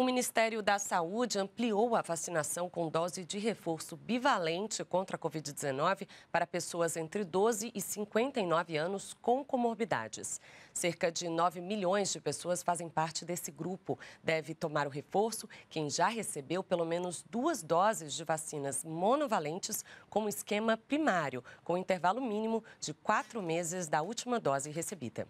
O Ministério da Saúde ampliou a vacinação com dose de reforço bivalente contra a Covid-19 para pessoas entre 12 e 59 anos com comorbidades. Cerca de 9 milhões de pessoas fazem parte desse grupo. Deve tomar o reforço quem já recebeu pelo menos duas doses de vacinas monovalentes com esquema primário, com intervalo mínimo de quatro meses da última dose recebida.